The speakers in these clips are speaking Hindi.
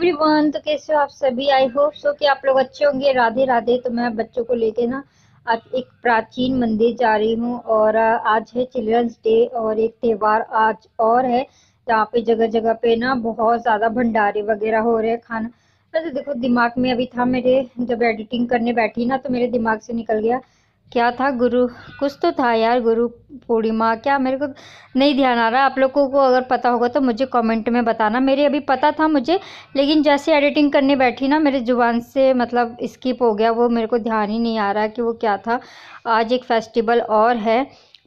एवरीवन तो कैसे हो आप सभी आई होप सो कि आप लोग अच्छे होंगे राधे राधे तो मैं बच्चों को लेके ना आज एक प्राचीन मंदिर जा रही हूँ और आज है चिल्ड्रंस डे और एक त्योहार आज और है जहाँ पे जगह जगह पे ना बहुत ज़्यादा भंडारे वगैरह हो रहे हैं खाना तो देखो दिमाग में अभी था मेरे जब एडिटिंग करने बैठी ना तो मेरे दिमाग से निकल गया क्या था गुरु कुछ तो था यार गुरु पूर्णिमा क्या मेरे को नहीं ध्यान आ रहा आप लोगों को अगर पता होगा तो मुझे कमेंट में बताना मेरे अभी पता था मुझे लेकिन जैसे एडिटिंग करने बैठी ना मेरे ज़ुबान से मतलब स्किप हो गया वो मेरे को ध्यान ही नहीं आ रहा कि वो क्या था आज एक फेस्टिवल और है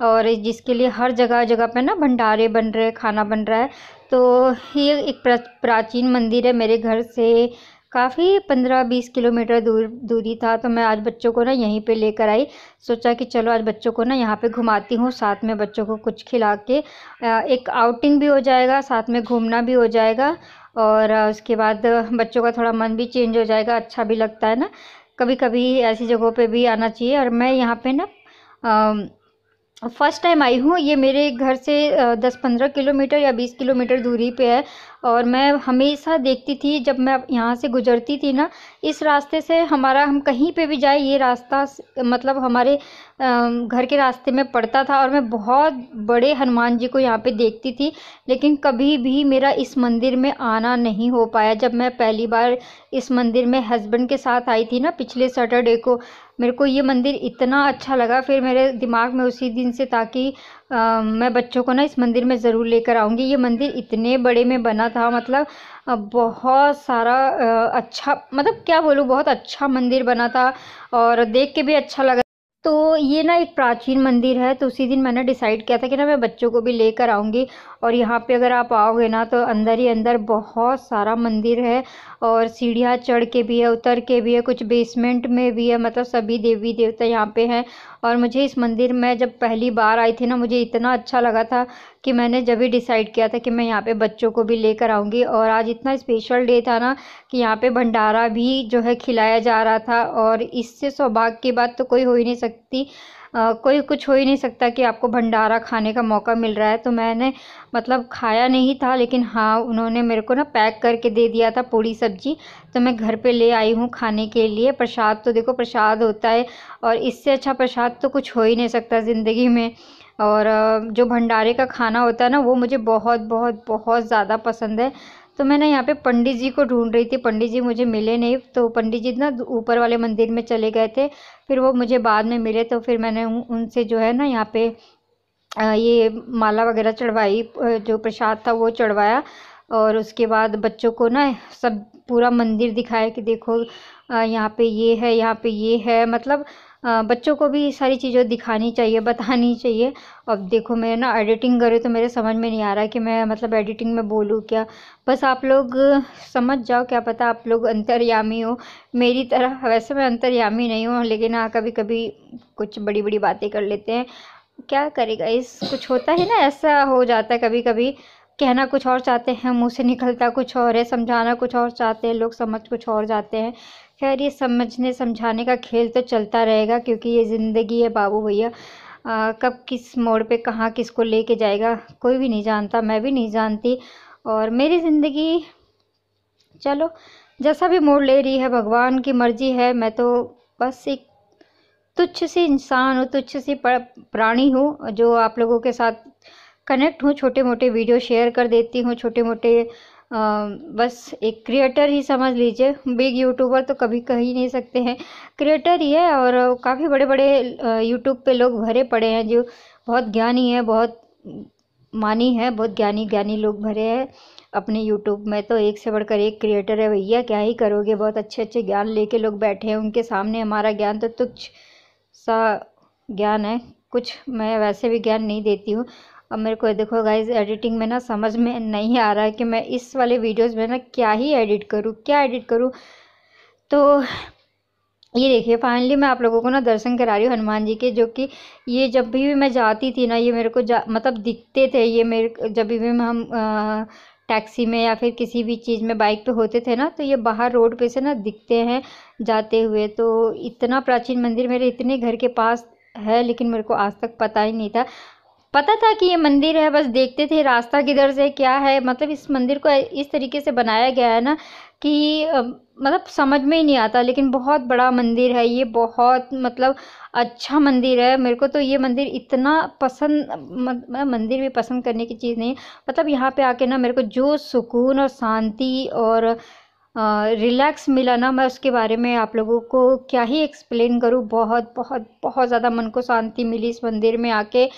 और जिसके लिए हर जगह जगह पे ना भंडारे बन रहे खाना बन रहा है तो ये एक प्राचीन मंदिर है मेरे घर से काफ़ी पंद्रह बीस किलोमीटर दूर दूरी था तो मैं आज बच्चों को ना यहीं पे लेकर आई सोचा कि चलो आज बच्चों को ना यहाँ पे घुमाती हूँ साथ में बच्चों को कुछ खिला के एक आउटिंग भी हो जाएगा साथ में घूमना भी हो जाएगा और उसके बाद बच्चों का थोड़ा मन भी चेंज हो जाएगा अच्छा भी लगता है ना कभी कभी ऐसी जगहों पर भी आना चाहिए और मैं यहाँ पर ना फ़र्स्ट टाइम आई हूँ ये मेरे घर से दस पंद्रह किलोमीटर या बीस किलोमीटर दूरी पे है और मैं हमेशा देखती थी जब मैं यहाँ से गुजरती थी ना इस रास्ते से हमारा हम कहीं पे भी जाए ये रास्ता मतलब हमारे घर के रास्ते में पड़ता था और मैं बहुत बड़े हनुमान जी को यहाँ पे देखती थी लेकिन कभी भी मेरा इस मंदिर में आना नहीं हो पाया जब मैं पहली बार इस मंदिर में हस्बैंड के साथ आई थी ना पिछले सैटरडे को मेरे को ये मंदिर इतना अच्छा लगा फिर मेरे दिमाग में उसी दिन से ताकि आ, मैं बच्चों को ना इस मंदिर में ज़रूर लेकर आऊँगी ये मंदिर इतने बड़े में बना था मतलब बहुत सारा अच्छा मतलब क्या बोलूँ बहुत अच्छा मंदिर बना था और देख के भी अच्छा लगा तो ये ना एक प्राचीन मंदिर है तो उसी दिन मैंने डिसाइड किया था कि ना मैं बच्चों को भी लेकर आऊँगी और यहाँ पे अगर आप आओगे ना तो अंदर ही अंदर बहुत सारा मंदिर है और सीढ़ियाँ चढ़ के भी है उतर के भी है कुछ बेसमेंट में भी है मतलब सभी देवी देवता यहाँ पे हैं और मुझे इस मंदिर में जब पहली बार आई थी ना मुझे इतना अच्छा लगा था कि मैंने जब ही डिसाइड किया था कि मैं यहाँ पे बच्चों को भी लेकर आऊँगी और आज इतना स्पेशल डे था ना कि यहाँ पे भंडारा भी जो है खिलाया जा रहा था और इससे सौभाग्य की बात तो कोई हो ही नहीं सकती कोई कुछ हो ही नहीं सकता कि आपको भंडारा खाने का मौका मिल रहा है तो मैंने मतलब खाया नहीं था लेकिन हाँ उन्होंने मेरे को ना पैक करके दे दिया था पूड़ी सब्जी तो मैं घर पे ले आई हूँ खाने के लिए प्रसाद तो देखो प्रसाद होता है और इससे अच्छा प्रसाद तो कुछ हो ही नहीं सकता ज़िंदगी में और जो भंडारे का खाना होता है ना वो मुझे बहुत बहुत बहुत ज़्यादा पसंद है तो मैं ना यहाँ पे पंडित जी को ढूंढ रही थी पंडित जी मुझे मिले नहीं तो पंडित जी ना ऊपर वाले मंदिर में चले गए थे फिर वो मुझे बाद में मिले तो फिर मैंने उनसे जो है ना यहाँ पे ये माला वगैरह चढ़वाई जो प्रसाद था वो चढ़वाया और उसके बाद बच्चों को ना सब पूरा मंदिर दिखाया कि देखो यहाँ पे ये है यहाँ पे ये है मतलब बच्चों को भी सारी चीज़ें दिखानी चाहिए बतानी चाहिए अब देखो मैं ना एडिटिंग करे तो मेरे समझ में नहीं आ रहा कि मैं मतलब एडिटिंग में बोलूँ क्या बस आप लोग समझ जाओ क्या पता आप लोग अंतर्यामी हो मेरी तरह वैसे मैं अंतर्यामी नहीं हूँ लेकिन हाँ कभी कभी कुछ बड़ी बड़ी बातें कर लेते हैं क्या करेगा इस कुछ होता है ना ऐसा हो जाता है कभी कभी कहना कुछ और चाहते हैं मुँह से निकलता कुछ और है समझाना कुछ और चाहते हैं लोग समझ कुछ और जाते हैं खैर ये समझने समझाने का खेल तो चलता रहेगा क्योंकि ये ज़िंदगी है बाबू भैया कब किस मोड़ पे कहाँ किसको लेके जाएगा कोई भी नहीं जानता मैं भी नहीं जानती और मेरी ज़िंदगी चलो जैसा भी मोड़ ले रही है भगवान की मर्जी है मैं तो बस एक तुच्छ सी इंसान हूँ तुच्छ सी प्राणी हूँ जो आप लोगों के साथ कनेक्ट हूँ छोटे मोटे वीडियो शेयर कर देती हूँ छोटे मोटे बस एक क्रिएटर ही समझ लीजिए बिग यूट्यूबर तो कभी कह ही नहीं सकते हैं क्रिएटर ही है और काफ़ी बड़े बड़े यूट्यूब पे लोग भरे पड़े हैं जो बहुत ज्ञानी है बहुत मानी है बहुत ज्ञानी ज्ञानी लोग भरे हैं अपने यूट्यूब में तो एक से बढ़कर एक क्रिएटर है भैया क्या ही करोगे बहुत अच्छे अच्छे ज्ञान लेके लोग बैठे हैं उनके सामने हमारा ज्ञान तो तुच्छ सा ज्ञान है कुछ मैं वैसे भी ज्ञान नहीं देती हूँ अब मेरे को देखो गाइज एडिटिंग में ना समझ में नहीं आ रहा है कि मैं इस वाले वीडियोज़ में ना क्या ही एडिट करूँ क्या एडिट करूँ तो ये देखिए फाइनली मैं आप लोगों को ना दर्शन करा रही हूँ हनुमान जी के जो कि ये जब भी मैं जाती थी ना ये मेरे को जा मतलब दिखते थे ये मेरे जब भी मैं हम टैक्सी में या फिर किसी भी चीज़ में बाइक पे होते थे ना तो ये बाहर रोड पे से ना दिखते हैं जाते हुए तो इतना प्राचीन मंदिर मेरे इतने घर के पास है लेकिन मेरे को आज तक पता ही नहीं था पता था कि ये मंदिर है बस देखते थे रास्ता किधर से क्या है मतलब इस मंदिर को इस तरीके से बनाया गया है ना कि मतलब समझ में ही नहीं आता लेकिन बहुत बड़ा मंदिर है ये बहुत मतलब अच्छा मंदिर है मेरे को तो ये मंदिर इतना पसंद मतलब मंदिर भी पसंद करने की चीज़ नहीं मतलब यहाँ पे आके ना मेरे को जो सुकून और शांति और रिलैक्स मिला ना मैं उसके बारे में आप लोगों को क्या ही एक्सप्लेन करूँ बहुत बहुत बहुत ज़्यादा मन को शांति मिली इस मंदिर में आके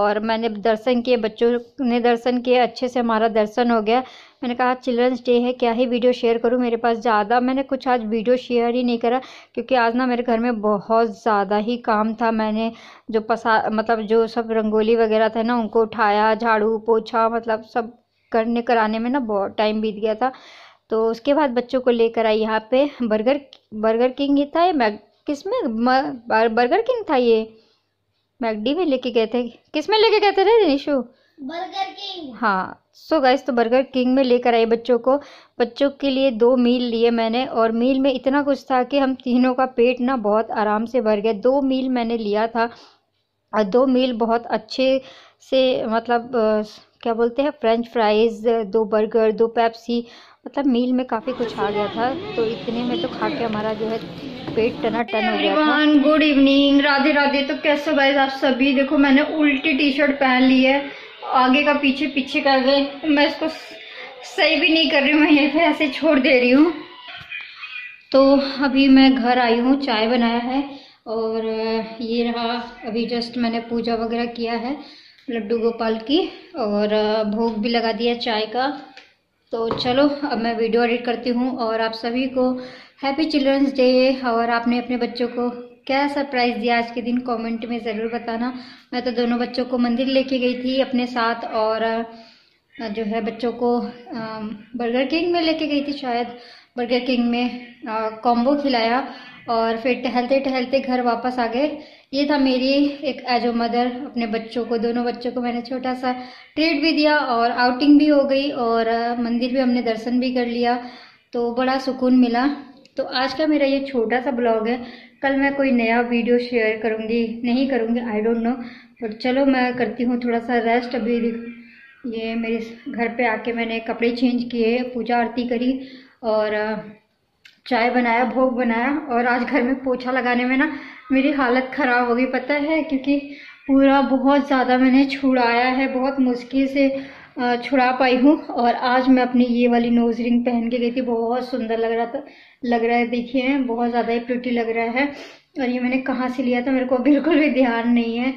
और मैंने दर्शन किए बच्चों ने दर्शन किए अच्छे से हमारा दर्शन हो गया मैंने कहा चिल्ड्रंस डे है क्या ही वीडियो शेयर करूँ मेरे पास ज़्यादा मैंने कुछ आज वीडियो शेयर ही नहीं करा क्योंकि आज ना मेरे घर में बहुत ज़्यादा ही काम था मैंने जो पसा मतलब जो सब रंगोली वगैरह था ना उनको उठाया झाड़ू पोछा मतलब सब करने कराने में ना बहुत टाइम बीत गया था तो उसके बाद बच्चों को लेकर आई यहाँ पे बर्गर बर्गर किंग ही था ये मैग किस में बर्गर किंग था ये मैगडी में लेके गए थे किस में लेके गए थे रे निशु बर्गर किंग हाँ सो so गाइस तो बर्गर किंग में लेकर आई बच्चों को बच्चों के लिए दो मील लिए मैंने और मील में इतना कुछ था कि हम तीनों का पेट ना बहुत आराम से भर गया दो मील मैंने लिया था और दो मील बहुत अच्छे से मतलब क्या बोलते हैं फ्रेंच फ्राइज़ दो बर्गर दो पेप्सी मतलब मील में काफ़ी कुछ आ गया था तो इतने में तो खा के हमारा जो है पेट टना टन हो गया था गुड इवनिंग राधे राधे तो कैसे भाई आप सभी देखो मैंने उल्टी टी शर्ट पहन ली है आगे का पीछे पीछे कर गए मैं इसको सही भी नहीं कर रही हूँ मैं यहीं ऐसे छोड़ दे रही हूँ तो अभी मैं घर आई हूँ चाय बनाया है और ये रहा अभी जस्ट मैंने पूजा वगैरह किया है लड्डू गोपाल की और भोग भी लगा दिया चाय का तो चलो अब मैं वीडियो एडिट करती हूँ और आप सभी को हैप्पी चिल्ड्रंस डे और आपने अपने बच्चों को क्या सरप्राइज़ दिया आज के दिन कमेंट में ज़रूर बताना मैं तो दोनों बच्चों को मंदिर लेके गई थी अपने साथ और जो है बच्चों को बर्गर किंग में लेके गई थी शायद बर्गर किंग में कॉम्बो खिलाया और फिर टहलते टहलते घर वापस आ गए ये था मेरी एक एज ओ मदर अपने बच्चों को दोनों बच्चों को मैंने छोटा सा ट्रीट भी दिया और आउटिंग भी हो गई और मंदिर भी हमने दर्शन भी कर लिया तो बड़ा सुकून मिला तो आज का मेरा ये छोटा सा ब्लॉग है कल मैं कोई नया वीडियो शेयर करूँगी नहीं करूँगी आई डोंट नो बट चलो मैं करती हूँ थोड़ा सा रेस्ट अभी ये मेरे घर पे आके मैंने कपड़े चेंज किए पूजा आरती करी और चाय बनाया भोग बनाया और आज घर में पोछा लगाने में ना मेरी हालत ख़राब हो गई पता है क्योंकि पूरा बहुत ज़्यादा मैंने छुड़ाया है बहुत मुश्किल से छुड़ा पाई हूँ और आज मैं अपनी ये वाली नोज रिंग पहन के गई थी बहुत सुंदर लग रहा था लग रहा है देखिए बहुत ज़्यादा ही प्यूटी लग रहा है और ये मैंने कहाँ से लिया था मेरे को बिल्कुल भी ध्यान नहीं है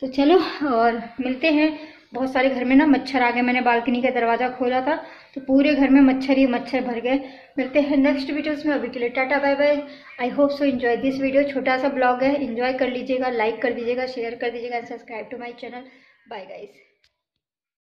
तो चलो और मिलते हैं बहुत सारे घर में ना मच्छर आ गए मैंने बालकनी का दरवाज़ा खोला था तो पूरे घर में मच्छर ही मच्छर भर गए मिलते हैं नेक्स्ट वीडियोस में अभी के लिए tata bye bye I hope so enjoy this video छोटा सा ब्लॉग है इन्जॉय कर लीजिएगा लाइक कर दीजिएगा शेयर कर दीजिएगा and subscribe to my channel bye guys